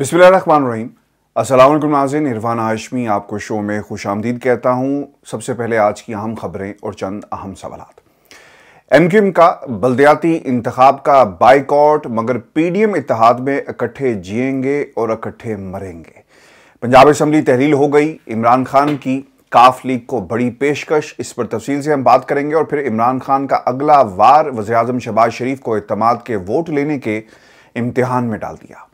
रहीम असल नाजिन इरवान हाशमी आपको शो में खुश आमदीद कहता हूँ सबसे पहले आज की अहम खबरें और चंद अहम सवाल एम क्यू एम का बलदयाती इंतब का बाइकआउट मगर पी डी एम इतिहाद में इकट्ठे जियेंगे और इकट्ठे मरेंगे पंजाब असम्बली तहरील हो गई इमरान खान की काफ लीग को बड़ी पेशकश इस पर तफसील से हम बात करेंगे और फिर इमरान खान का अगला वार वजी अजम शहबाज शरीफ को अतमाद के वोट लेने के इम्तहान में डाल दिया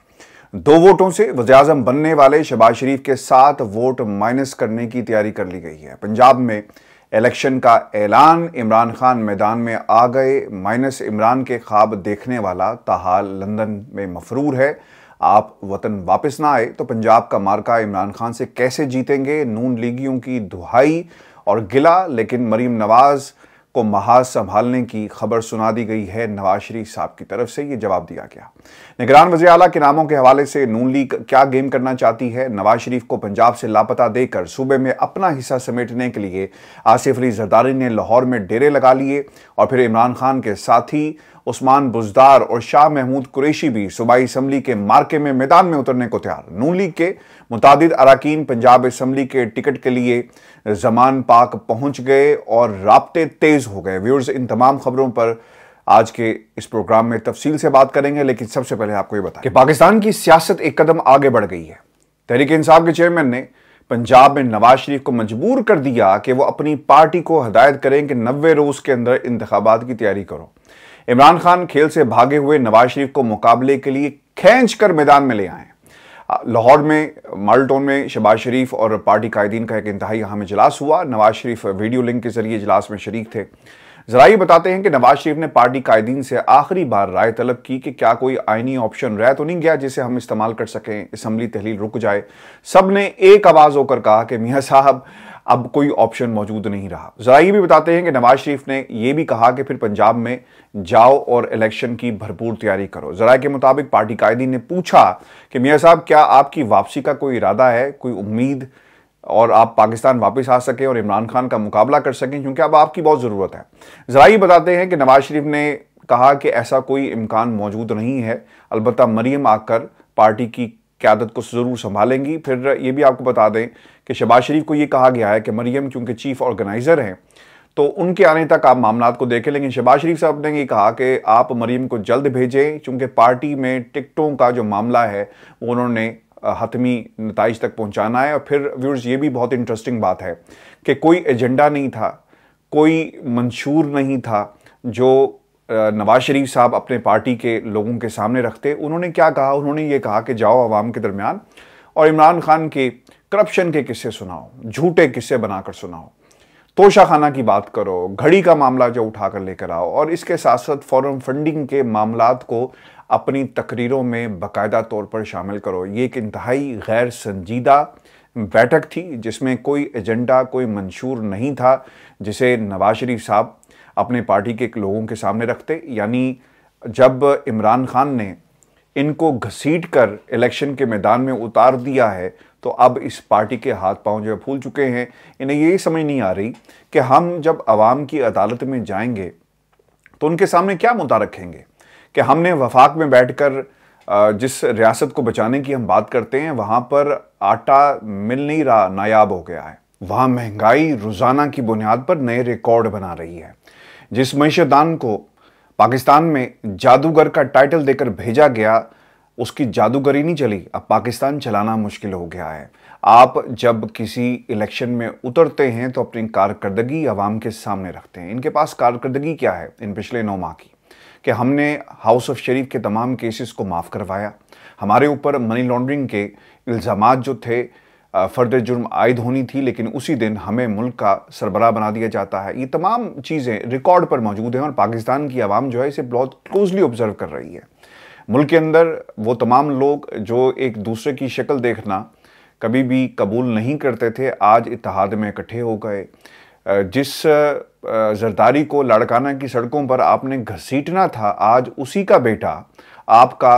दो वोटों से वजी बनने वाले शबाज शरीफ के साथ वोट माइनस करने की तैयारी कर ली गई है पंजाब में इलेक्शन का ऐलान इमरान खान मैदान में आ गए माइनस इमरान के ख्वाब देखने वाला तहाल लंदन में मफरूर है आप वतन वापस ना आए तो पंजाब का मार्का इमरान खान से कैसे जीतेंगे नून लीगियों की दुहाई और गिला लेकिन मरीम नवाज़ को महाज संभालने की खबर सुना दी गई है नवाज शरीफ साहब की तरफ से ये जवाब दिया गया निगरान वजे अला के नामों के हवाले से नून लीग क्या गेम करना चाहती है नवाज शरीफ को पंजाब से लापता देकर सूबे में अपना हिस्सा समेटने के लिए आसिफ अली जरदारी ने लाहौर में डेरे लगा लिए और फिर इमरान खान के साथी उस्मान बुजदार और शाह महमूद कुरैशी भी सूबाई इसम्बली के मार्के में मैदान में उतरने को तैयार नून लीग के मुतद अरकान पंजाब इसम्बली के टिकट के लिए जमान पाक पहुंच गए और रबते तेज़ हो गए व्यूर्स इन तमाम खबरों पर आज के इस प्रोग्राम में तफसील से बात करेंगे लेकिन सबसे पहले आपको ये बताएं कि पाकिस्तान की सियासत एक कदम आगे बढ़ गई है तहरीक इंसाफ के चेयरमैन ने पंजाब में नवाज शरीफ को मजबूर कर दिया कि वो अपनी पार्टी को हदायत करें कि नबे रोज़ के अंदर इंतबात की तैयारी करो इमरान खान खेल से भागे हुए नवाज शरीफ को मुकाबले के लिए खींच कर मैदान में ले आए लाहौर में मालटोन में शबाज शरीफ और पार्टी कायदीन का एक इंतहाई अहम इजलास हुआ नवाज शरीफ वीडियो लिंक के जरिए इजलास में शरीक थे जरा ये बताते हैं कि नवाज शरीफ ने पार्टी कायदीन से आखिरी बार राय तलब की कि क्या कोई आइनी ऑप्शन रह तो नहीं गया जिसे हम इस्तेमाल कर सकें इसम्बली तहलील रुक जाए सब ने एक आवाज़ होकर कहा कि मियाँ साहब अब कोई ऑप्शन मौजूद नहीं रहा जरा ये भी बताते हैं कि नवाज शरीफ ने यह भी कहा कि फिर पंजाब में जाओ और इलेक्शन की भरपूर तैयारी करो जरा के मुताबिक पार्टी कायदीन ने पूछा कि मियाँ साहब क्या आपकी वापसी का कोई इरादा है कोई उम्मीद और आप पाकिस्तान वापस आ सकें और इमरान खान का मुकाबला कर सकें क्योंकि अब आपकी बहुत ज़रूरत है ज़रा ये बताते हैं कि नवाज शरीफ ने कहा कि ऐसा कोई इम्कान मौजूद नहीं है अलबत् मरीम आकर पार्टी की क्यादत को ज़रूर संभालेंगी फिर ये भी आपको बता दें कि शबाज शरीफ को ये कहा गया है कि मरीम चूँकि चीफ ऑर्गेनाइज़र हैं तो उनके आने तक आप मामला को देखें लेकिन शबाज शरीफ साहब ने ये कहा कि आप मरीम को जल्द भेजें चूँकि पार्टी में टिकटों का जो मामला है वो उन्होंने हतमी नतज तक पहुंचाना है और फिर व्यूर्स ये भी बहुत इंटरेस्टिंग बात है कि कोई एजेंडा नहीं था कोई मंशूर नहीं था जो नवाज शरीफ साहब अपने पार्टी के लोगों के सामने रखते उन्होंने क्या कहा उन्होंने ये कहा कि जाओ आवाम के दरमियान और इमरान खान के करप्शन के किस्से सुनाओ झूठे किस्से बनाकर सुनाओ तोशाखाना की बात करो घड़ी का मामला जो उठा कर लेकर आओ और इसके साथ साथ फ़ॉरन फंडिंग के मामला को अपनी तकरीरों में बाकायदा तौर पर शामिल करो ये एक इंतहाई गैर संजीदा बैठक थी जिसमें कोई एजेंडा कोई मंशूर नहीं था जिसे नवाज शरीफ साहब अपने पार्टी के लोगों के सामने रखते यानी जब इमरान खान ने इनको घसीट कर इलेक्शन के मैदान में उतार दिया है तो अब इस पार्टी के हाथ पांव जो है फूल चुके हैं इन्हें यही समझ नहीं आ रही कि हम जब आवाम की अदालत में जाएंगे तो उनके सामने क्या मुद्दा रखेंगे कि हमने वफाक में बैठ कर जिस रियासत को बचाने की हम बात करते हैं वहाँ पर आटा मिल नहीं रहा नायाब हो गया है वहाँ महंगाई रोज़ाना की बुनियाद पर नए रिकॉर्ड बना रही है जिस मैशदान को पाकिस्तान में जादूगर का टाइटल देकर भेजा गया उसकी जादूगरी नहीं चली अब पाकिस्तान चलाना मुश्किल हो गया है आप जब किसी इलेक्शन में उतरते हैं तो अपनी कारकर्दगी अवाम के सामने रखते हैं इनके पास कारकर्दगी क्या है इन पिछले नौ माह की कि हमने हाउस ऑफ शरीफ के तमाम केसेस को माफ़ करवाया हमारे ऊपर मनी लॉन्ड्रिंग के इल्ज़ाम जो थे फ़र्द जुर्म आयद होनी थी लेकिन उसी दिन हमें मुल्क का सरबराह बना दिया जाता है ये तमाम चीज़ें रिकॉर्ड पर मौजूद हैं और पाकिस्तान की आवाम जो है इसे बहुत क्लोजली ऑब्ज़र्व कर रही है मुल्क के अंदर वो तमाम लोग जो एक दूसरे की शक्ल देखना कभी भी कबूल नहीं करते थे आज इतिहाद में इकट्ठे हो गए जिस जरदारी को लाड़काना की सड़कों पर आपने घसीटना था आज उसी का बेटा आपका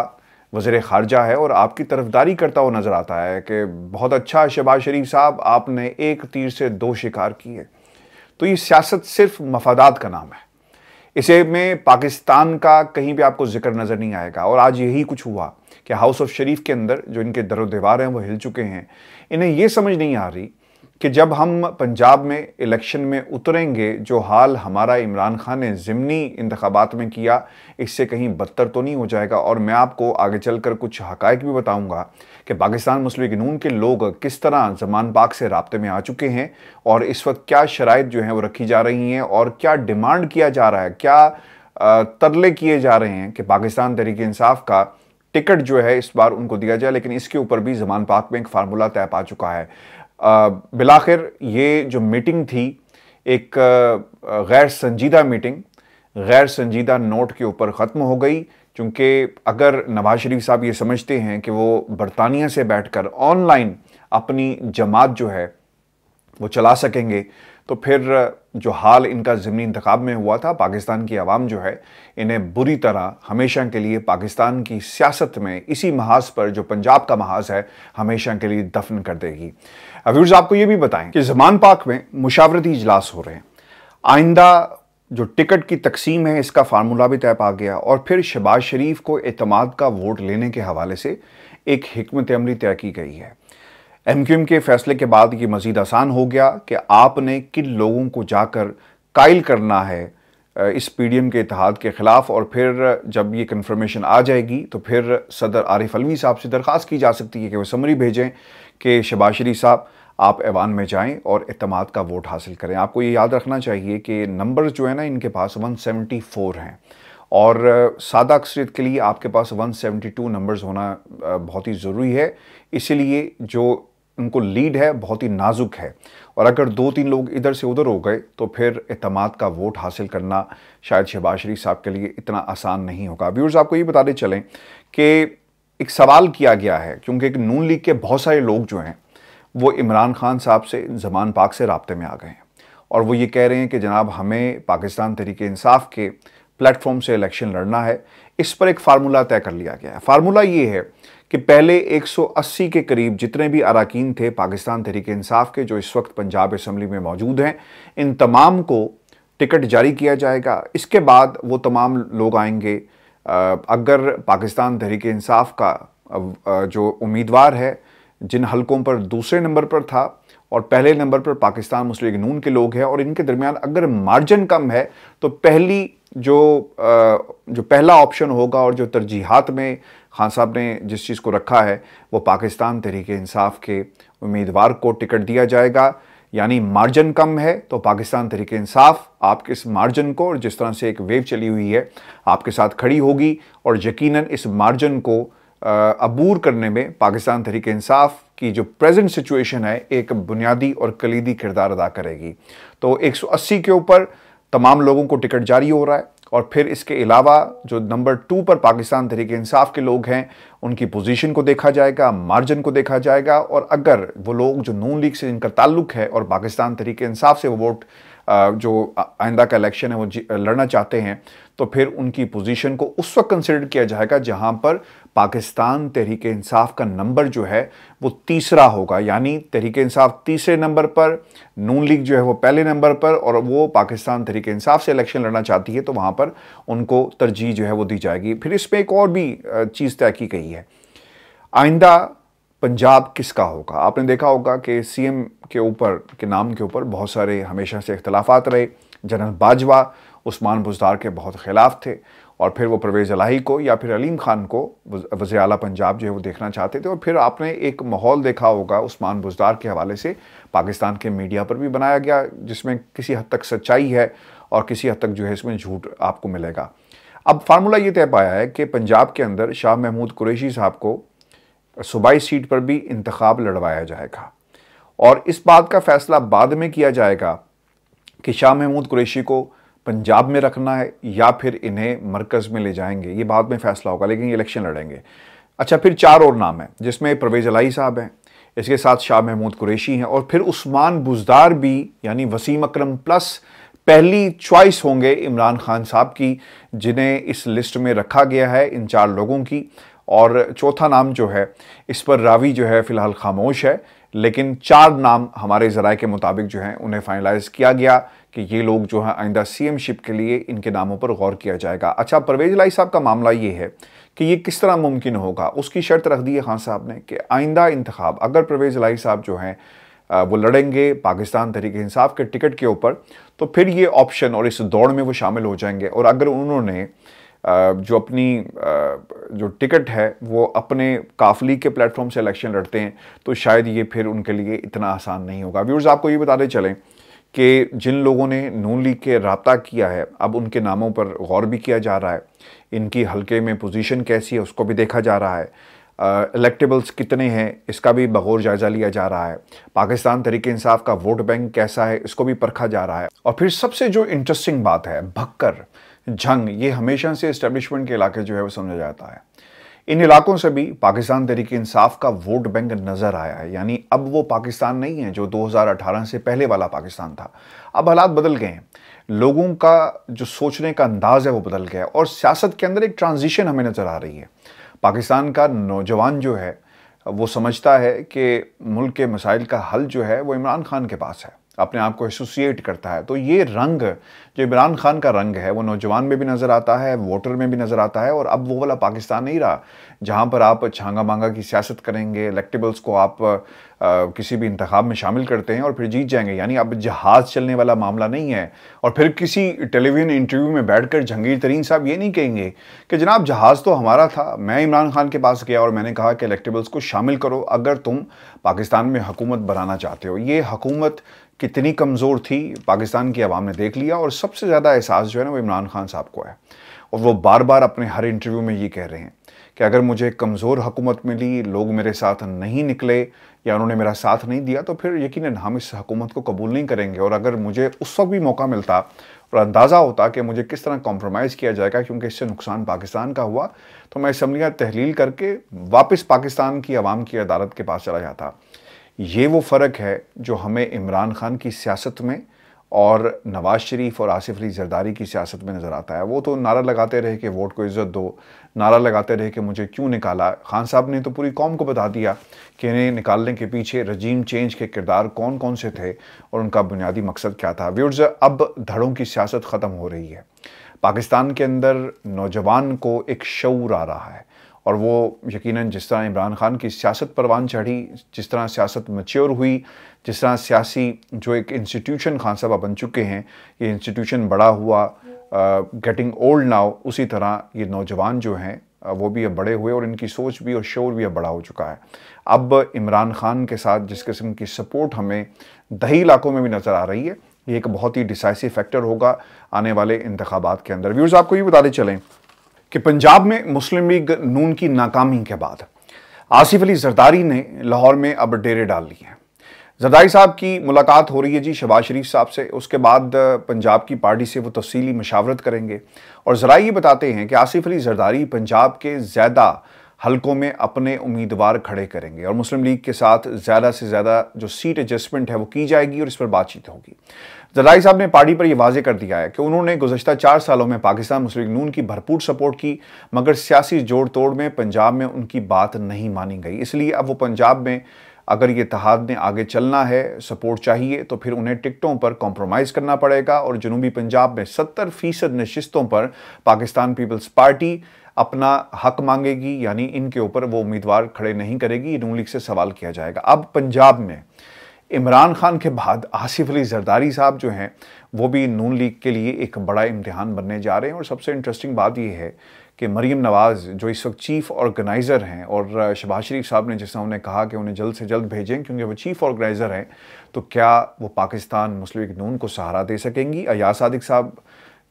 वज़र ख़ारजा है और आपकी तरफदारी करता हुआ नज़र आता है कि बहुत अच्छा शहबाज शरीफ साहब आपने एक तीर से दो शिकार किए तो ये सियासत सिर्फ मफादात का नाम है इसे में पाकिस्तान का कहीं भी आपको जिक्र नज़र नहीं आएगा और आज यही कुछ हुआ कि हाउस ऑफ शरीफ के अंदर जो इनके दर दीवार हैं वो हिल चुके हैं इन्हें ये समझ नहीं आ रही कि जब हम पंजाब में इलेक्शन में उतरेंगे जो हाल हमारा इमरान खान ने ज़िमनी इंतबात में किया इससे कहीं बदतर तो नहीं हो जाएगा और मैं आपको आगे चलकर कुछ हकायक भी बताऊंगा कि पाकिस्तान मुस्लिम नून के लोग किस तरह जमान पाक से रबते में आ चुके हैं और इस वक्त क्या शराइ जो हैं वो रखी जा रही हैं और क्या डिमांड किया जा रहा है क्या तरले किए जा रहे हैं कि पाकिस्तान तहरीक इंसाफ का टिकट जो है इस बार उनको दिया जाए लेकिन इसके ऊपर भी जमान पाक में एक फार्मूला तय पा चुका है बिलाखिर ये जो मीटिंग थी एक गैर संजीदा मीटिंग गैर संजीदा नोट के ऊपर ख़त्म हो गई क्योंकि अगर नवाज शरीफ साहब ये समझते हैं कि वो बरतानिया से बैठकर ऑनलाइन अपनी जमात जो है वो चला सकेंगे तो फिर जो हाल इनका ज़मनी इंतखब में हुआ था पाकिस्तान की आवाम जो है इन्हें बुरी तरह हमेशा के लिए पाकिस्तान की सियासत में इसी महाज पर जो पंजाब का महाज है हमेशा के लिए दफन कर देगी व्यूर्स आपको ये भी बताएं कि जमान पाक में मुशावरती इजलास हो रहे हैं आइंदा जो टिकट की तकसीम है इसका फार्मूला भी तय पा गया और फिर शहबाज शरीफ को अतमाद का वोट लेने के हवाले से एक हमत अमली तय की गई है एम के फैसले के बाद ये मज़ीद आसान हो गया कि आपने किन लोगों को जाकर कायल करना है इस पी डी एम के इतिहाद के ख़िलाफ़ और फिर जब ये कन्फर्मेशन आ जाएगी तो फिर सदर आरिफ अलवी साहब से दरख्वास्त की जा सकती है कि वह समरी भेजें कि शबाज शरीफ साहब आप ऐवान में जाएँ और अतमाद का वोट हासिल करें आपको ये याद रखना चाहिए कि नंबर जो है ना इनके पास वन फोर हैं और सादा अक्सरियत के लिए आपके पास 172 नंबर्स होना बहुत ही ज़रूरी है इसलिए जो उनको लीड है बहुत ही नाजुक है और अगर दो तीन लोग इधर से उधर हो गए तो फिर अतमाद का वोट हासिल करना शायद शहबाज शरीफ साहब के लिए इतना आसान नहीं होगा व्यूर्स आपको ये बताते चलें कि एक सवाल किया गया है क्योंकि एक नून लीग के बहुत सारे लोग जो हैं वो इमरान खान साहब से जमान पाक से रबते में आ गए हैं और वो ये कह रहे हैं कि जनाब हमें पाकिस्तान तरीके इंसाफ के प्लेटफॉर्म से इलेक्शन लड़ना है इस पर एक फार्मूला तय कर लिया गया है फार्मूला ये है कि पहले 180 के करीब जितने भी अरकान थे पाकिस्तान तहरीक इंसाफ के जो इस वक्त पंजाब असम्बली में मौजूद हैं इन तमाम को टिकट जारी किया जाएगा इसके बाद वो तमाम लोग आएंगे अगर पाकिस्तान तहरीक इंसाफ का जो उम्मीदवार है जिन हलकों पर दूसरे नंबर पर था और पहले नंबर पर पाकिस्तान मुस्लिम नून के लोग हैं और इनके दरमियान अगर मार्जिन कम है तो पहली जो जो पहला ऑप्शन होगा और जो तरजीहत में खान साहब ने जिस चीज़ को रखा है वो पाकिस्तान तहरीक इंसाफ के उम्मीदवार को टिकट दिया जाएगा यानी मार्जिन कम है तो पाकिस्तान तहरीक इंसाफ आपके इस मार्जिन को और जिस तरह से एक वेव चली हुई है आपके साथ खड़ी होगी और यकीनन इस मार्जिन को अबूर करने में पाकिस्तान तहरीक इंसाफ की जो प्रेजेंट सिचुएशन है एक बुनियादी और कलीदी किरदार अदा करेगी तो 180 के ऊपर तमाम लोगों को टिकट जारी हो रहा है और फिर इसके अलावा जो नंबर टू पर पाकिस्तान तरीके इंसाफ के लोग हैं उनकी पोजीशन को देखा जाएगा मार्जिन को देखा जाएगा और अगर वो लोग जो नून लीग से इनका ताल्लुक है और पाकिस्तान तरीके इंसाफ से वो वोट जो आइंदा का इलेक्शन है वो लड़ना चाहते हैं तो फिर उनकी पोजीशन को उस वक्त कंसिडर किया जाएगा जहां पर पाकिस्तान तहरीक इंसाफ का नंबर जो है वो तीसरा होगा यानी तहरीक इंसाफ तीसरे नंबर पर नून लीग जो है वो पहले नंबर पर और वो पाकिस्तान तहरीक इंसाफ से इलेक्शन लड़ना चाहती है तो वहाँ पर उनको तरजीह जो है वो दी जाएगी फिर इसमें एक और भी चीज़ तय की गई है आइंदा पंजाब किसका होगा आपने देखा होगा कि एम के ऊपर के नाम के ऊपर बहुत सारे हमेशा से इख्तलाफात रहे जनरल बाजवा उस्मान बुजदार के बहुत खिलाफ थे और फिर वो परवेज़ अलाही को या फिर अलीम ख़ान को वज़ी अला पंजाब जो है वो देखना चाहते थे और फिर आपने एक माहौल देखा होगा उस्मान बुजदार के हवाले से पाकिस्तान के मीडिया पर भी बनाया गया जिसमें किसी हद तक सच्चाई है और किसी हद तक जो है इसमें झूठ आपको मिलेगा अब फार्मूला ये तय पाया है कि पंजाब के अंदर शाह महमूद कुरैशी साहब को सूबाई सीट पर भी इंतखब लड़वाया जाएगा और इस बात का फ़ैसला बाद में किया जाएगा कि शाह महमूद कुरैशी को पंजाब में रखना है या फिर इन्हें मरकज़ में ले जाएंगे ये बाद में फैसला होगा लेकिन इलेक्शन लड़ेंगे अच्छा फिर चार और नाम हैं जिसमें परवेज़ अलाई साहब हैं इसके साथ शाह महमूद कुरेशी हैं और फिर उस्मान बुजदार भी यानी वसीम अकरम प्लस पहली चॉइस होंगे इमरान खान साहब की जिन्हें इस लिस्ट में रखा गया है इन चार लोगों की और चौथा नाम जो है इस पर रावी जो है फ़िलहाल खामोश है लेकिन चार नाम हमारे ज़रा के मुताबिक जो हैं उन्हें फाइनलाइज किया गया कि ये लोग जो है आइंदा सी शिप के लिए इनके नामों पर गौर किया जाएगा अच्छा परवेज लाई साहब का मामला ये है कि ये किस तरह मुमकिन होगा उसकी शर्त रख दी है खान साहब ने कि आइंदा इंतखब अगर परवेज लाई साहब जो हैं वो लड़ेंगे पाकिस्तान तरीके इंसाफ के टिकट के ऊपर तो फिर ये ऑप्शन और इस दौड़ में वो शामिल हो जाएंगे और अगर उन्होंने जो अपनी जो टिकट है वो अपने काफली के प्लेटफॉर्म से इलेक्शन लड़ते हैं तो शायद ये फिर उनके लिए इतना आसान नहीं होगा व्यूर्स आपको ये बताते चलें कि जिन लोगों ने नून लीग के रबता किया है अब उनके नामों पर गौर भी किया जा रहा है इनकी हल्के में पोजीशन कैसी है उसको भी देखा जा रहा है इलेक्टेबल्स कितने हैं इसका भी बगौर जायज़ा लिया जा रहा है पाकिस्तान तरीके इंसाफ का वोट बैंक कैसा है इसको भी परखा जा रहा है और फिर सबसे जो इंटरेस्टिंग बात है भक्कर झंग ये हमेशा से इस्टेब्लिशमेंट के इलाके जो है वो समझा जाता है इन इलाकों से भी पाकिस्तान तरीके इंसाफ का वोट बैंक नज़र आया है यानी अब वो पाकिस्तान नहीं है जो 2018 से पहले वाला पाकिस्तान था अब हालात बदल गए हैं लोगों का जो सोचने का अंदाज़ है वो बदल गया है और सियासत के अंदर एक ट्रांजिशन हमें नज़र आ रही है पाकिस्तान का नौजवान जो है वो समझता है कि मुल्क के मसाइल का हल जो है वो इमरान खान के पास है अपने आप को एसोसिएट करता है तो ये रंग जो इमरान खान का रंग है वो नौजवान में भी नज़र आता है वोटर में भी नज़र आता है और अब वो वाला पाकिस्तान नहीं रहा जहाँ पर आप छांगा मांगा की सियासत करेंगे इलेक्टेबल्स को आप आ, किसी भी इंतखब में शामिल करते हैं और फिर जीत जाएंगे यानी अब जहाज़ चलने वाला मामला नहीं है और फिर किसी टेलीविज़न इंटरव्यू में बैठ कर जहांगीर तरीन साहब ये नहीं कहेंगे कि जनाब जहाज़ तो हमारा था मैं इमरान खान के पास गया और मैंने कहा कि इलेक्टेबल्स को शामिल करो अगर तुम पाकिस्तान में हुकूमत बनाना चाहते हो ये हकूमत कितनी कमज़ोर थी पाकिस्तान की आवाम ने देख लिया और सबसे ज़्यादा एहसास जो है ना वो इमरान खान साहब को है और वो बार बार अपने हर इंटरव्यू में ये कह रहे हैं कि अगर मुझे कमज़ोर हुकूमत मिली लोग मेरे साथ नहीं निकले या उन्होंने मेरा साथ नहीं दिया तो फिर यकीन हम इस हुकूमत को कबूल नहीं करेंगे और अगर मुझे उस वक्त भी मौका मिलता और अंदाज़ा होता कि मुझे किस तरह कॉम्प्रोमाइज़ किया जाएगा क्योंकि इससे नुकसान पाकिस्तान का हुआ तो मैं इसम्बलियाँ तहलील करके वापस पाकिस्तान की आवाम की अदालत के पास चला जाता ये वो फ़र्क है जो हमें इमरान खान की सियासत में और नवाज़ शरीफ और आसिफ अली जरदारी की सियासत में नज़र आता है वो तो नारा लगाते रहे कि वोट को इज़्ज़त दो नारा लगाते रहे कि मुझे क्यों निकाला खान साहब ने तो पूरी कौम को बता दिया कि इन्हें निकालने के पीछे रजीम चेंज के किरदार कौन कौन से थे और उनका बुनियादी मकसद क्या था व्यूर्स अब धड़ों की सियासत ख़त्म हो रही है पाकिस्तान के अंदर नौजवान को एक शूर आ रहा है और वो यकीनन जिस तरह इमरान खान की सियासत परवान चढ़ी जिस तरह सियासत मच्योर हुई जिस तरह सियासी जो एक इंस्टीट्यूशन खान साहब बन चुके हैं ये इंस्टीट्यूशन बड़ा हुआ गेटिंग ओल्ड नाउ उसी तरह ये नौजवान जो हैं वो भी अब बड़े हुए और इनकी सोच भी और शोर भी अब बड़ा हो चुका है अब इमरान खान के साथ जिस किस्म की सपोर्ट हमें दही इलाकों में भी नज़र आ रही है ये एक बहुत ही डिसाइसिव फैक्टर होगा आने वाले इंतबात के अंदर व्यूज़ आपको ये बताते चलें कि पंजाब में मुस्लिम लीग नून की नाकामी के बाद आसिफ अली जरदारी ने लाहौर में अब डेरे डाल लिए हैं जरदारी साहब की मुलाकात हो रही है जी शहबाज शरीफ साहब से उसके बाद पंजाब की पार्टी से वो तफसीली मशावरत करेंगे और ज़रा ये बताते हैं कि आसिफ अली जरदारी पंजाब के ज़्यादा हलकों में अपने उम्मीदवार खड़े करेंगे और मुस्लिम लीग के साथ ज़्यादा से ज़्यादा जो सीट एडजस्टमेंट है वो की जाएगी और इस पर बातचीत होगी जराई साहब ने पार्टी पर यह वाजे कर दिया है कि उन्होंने गुजशत चार सालों में पाकिस्तान मुस्लिम नून की भरपूर सपोर्ट की मगर सियासी जोड़ तोड़ में पंजाब में उनकी बात नहीं मानी गई इसलिए अब वो पंजाब में अगर ये तहाद ने आगे चलना है सपोर्ट चाहिए तो फिर उन्हें टिकटों पर कॉम्प्रोमाइज़ करना पड़ेगा और जनूबी पंजाब में सत्तर फ़ीसद नशस्तों पर पाकिस्तान पीपल्स पार्टी अपना हक मांगेगी यानी इनके ऊपर वो उम्मीदवार खड़े नहीं करेगी नून लीग से सवाल किया जाएगा अब पंजाब में इमरान खान के बाद आसिफ अली जरदारी साहब जो हैं वो भी नून लीग के लिए एक बड़ा इम्तहान बनने जा रहे हैं और सबसे इंटरेस्टिंग बात यह है कि मरीम नवाज़ जो इस वक्त चीफ़ ऑर्गेनाइज़र हैं और शबाज शरीफ साहब ने जैसा उन्हें कहा कि उन्हें जल्द से जल्द भेजें क्योंकि वो चीफ़ ऑर्गेनाइज़र हैं तो क्या वो पाकिस्तान मुस्लिम नून को सहारा दे सकेंगी अयास सदक साहब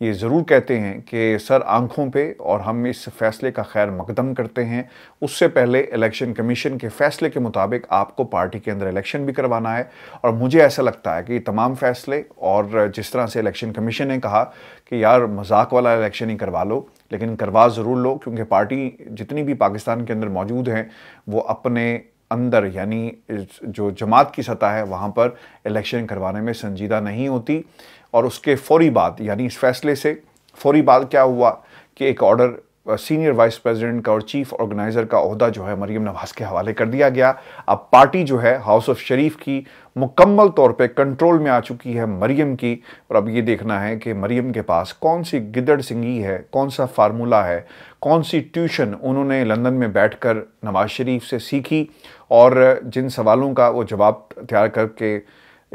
ये ज़रूर कहते हैं कि सर आंखों पे और हम इस फैसले का खैर मकदम करते हैं उससे पहले इलेक्शन कमीशन के फैसले के मुताबिक आपको पार्टी के अंदर इलेक्शन भी करवाना है और मुझे ऐसा लगता है कि तमाम फैसले और जिस तरह से इलेक्शन कमीशन ने कहा कि यार मजाक वाला इलेक्शन ही करवा लो लेकिन करवा ज़रूर लो क्योंकि पार्टी जितनी भी पाकिस्तान के अंदर मौजूद हैं वो अपने अंदर यानी जो जमात की सतह है वहाँ पर इलेक्शन करवाने में संजीदा नहीं होती और उसके फौरी बाद यानी इस फैसले से फौरी बाद क्या हुआ कि एक ऑर्डर सीनियर वाइस प्रेसिडेंट का और चीफ ऑर्गेनाइज़र का अहदा जो है मरीम नवाज के हवाले कर दिया गया अब पार्टी जो है हाउस ऑफ शरीफ की मुकम्मल तौर पे कंट्रोल में आ चुकी है मरीम की और अब ये देखना है कि मरीम के पास कौन सी गिदड़ सिंगी है कौन सा फार्मूला है कौन सी ट्यूशन उन्होंने लंदन में कर नवाज शरीफ से सीखी और जिन सवालों का वो जवाब तैयार करके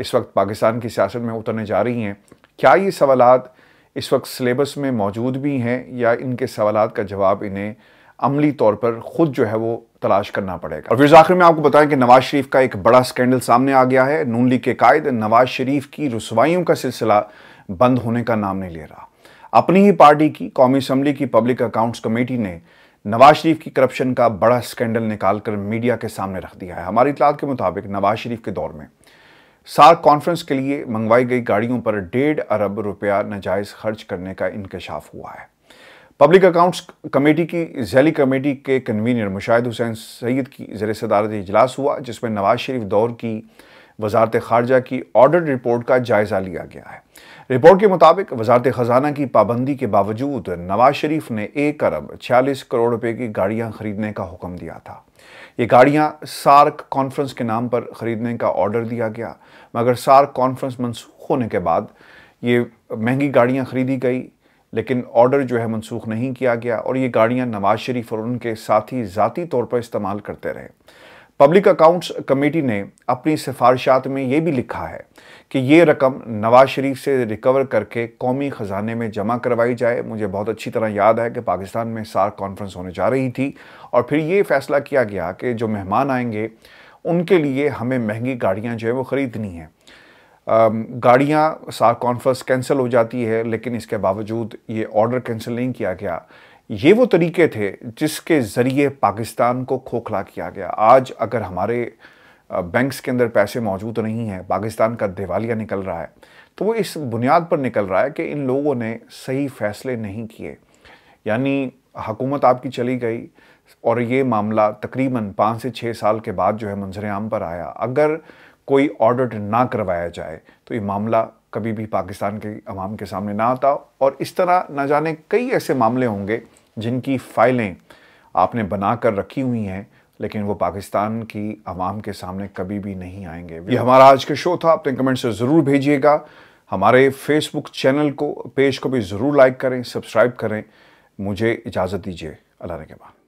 इस वक्त पाकिस्तान की सियासत में उतरने जा रही हैं क्या ये सवालत इस वक्त सिलेबस में मौजूद भी हैं या इनके सवाल का जवाब इन्हें अमली तौर पर ख़ुद जो है वो तलाश करना पड़ेगा और फिर आखिर में आपको बताएं कि नवाज शरीफ का एक बड़ा स्कैंडल सामने आ गया है नून लीग के कायद नवाज शरीफ की रसवाइयों का सिलसिला बंद होने का नाम नहीं ले रहा अपनी ही पार्टी की कौमी असम्बली की पब्लिक अकाउंट्स कमेटी ने नवाज शरीफ की करप्शन का बड़ा स्कैंडल निकालकर मीडिया के सामने रख दिया है हमारी इतलात के मुताबिक नवाज शरीफ के दौर में सार्क कॉन्फ्रेंस के लिए मंगवाई गई गाड़ियों पर डेढ़ अरब रुपया नाजायज खर्च करने का इंकशाफ हुआ है पब्लिक अकाउंट्स कमेटी की जैली कमेटी के कन्वीनर मुशाहिद हुसैन सईद की जर सदारत इजलास हुआ जिसमें नवाज शरीफ दौर की वजारत खारजा की ऑडिट रिपोर्ट का जायज़ा लिया गया है रिपोर्ट के मुताबिक वजारत ख़जाना की पाबंदी के बावजूद नवाज शरीफ ने एक अरब छियालीस करोड़ रुपये की गाड़ियाँ खरीदने का हुक्म दिया था ये गाड़ियाँ सार्क कॉन्फ्रेंस के नाम पर ख़रीदने का ऑर्डर दिया गया मगर सार्क कॉन्फ्रेंस मनसूख होने के बाद ये महंगी गाड़ियाँ ख़रीदी गई लेकिन ऑर्डर जो है मनसूख नहीं किया गया और ये गाड़ियाँ नवाज शरीफ और उनके साथी ज़ाती तौर पर इस्तेमाल करते रहे पब्लिक अकाउंट्स कमेटी ने अपनी सिफारिशात में ये भी लिखा है कि ये रकम नवाज शरीफ से रिकवर करके कौमी ख़जाने में जमा करवाई जाए मुझे बहुत अच्छी तरह याद है कि पाकिस्तान में सार्क कॉन्फ्रेंस होने जा रही थी और फिर ये फ़ैसला किया गया कि जो मेहमान आएंगे उनके लिए हमें महंगी गाड़ियाँ जो है वो ख़रीदनी हैं गाड़ियाँ सार्क कॉन्फ्रेंस कैंसिल हो जाती है लेकिन इसके बावजूद ये ऑर्डर कैंसिल नहीं किया गया ये वो तरीके थे जिसके ज़रिए पाकिस्तान को खोखला किया गया आज अगर हमारे बैंक्स के अंदर पैसे मौजूद नहीं हैं पाकिस्तान का दिवालिया निकल रहा है तो वो इस बुनियाद पर निकल रहा है कि इन लोगों ने सही फैसले नहीं किए यानी हकूमत आपकी चली गई और ये मामला तकरीबन पाँच से छः साल के बाद जो है मंजर आम पर आया अगर कोई ऑडिट ना करवाया जाए तो ये मामला कभी भी पाकिस्तान के अवाम के सामने ना आता और इस तरह ना जाने कई ऐसे मामले होंगे जिनकी फ़ाइलें आपने बना कर रखी हुई हैं लेकिन वो पाकिस्तान की आवाम के सामने कभी भी नहीं आएंगे ये हमारा आज का शो था अपने तो कमेंट्स ज़रूर भेजिएगा हमारे फेसबुक चैनल को पेज को भी ज़रूर लाइक करें सब्सक्राइब करें मुझे इजाज़त दीजिए अल्लाह के बाद